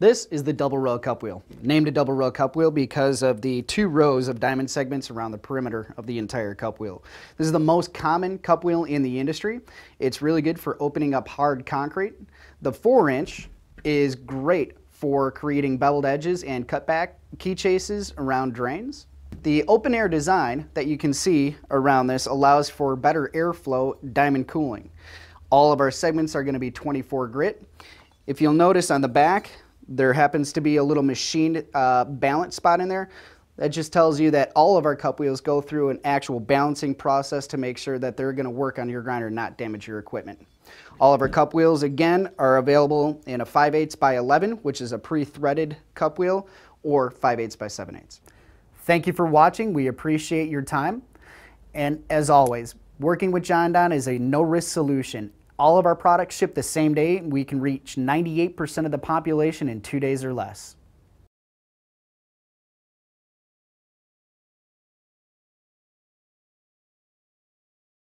This is the double row cup wheel, named a double row cup wheel because of the two rows of diamond segments around the perimeter of the entire cup wheel. This is the most common cup wheel in the industry. It's really good for opening up hard concrete. The four inch is great for creating beveled edges and cutback key chases around drains. The open air design that you can see around this allows for better airflow diamond cooling. All of our segments are gonna be 24 grit. If you'll notice on the back, there happens to be a little machined uh, balance spot in there. That just tells you that all of our cup wheels go through an actual balancing process to make sure that they're going to work on your grinder and not damage your equipment. All of our cup wheels, again, are available in a 5 8 by 11, which is a pre-threaded cup wheel, or 5 8 by 7 8 Thank you for watching. We appreciate your time. And as always, working with John Don is a no-risk solution. All of our products ship the same day. and We can reach 98% of the population in two days or less.